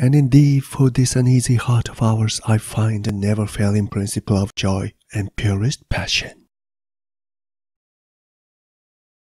And indeed, for this uneasy heart of ours, I find a never failing principle of joy and purest passion.